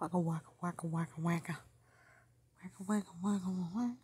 Waka waka waka waka waka. Waka waka waka waka.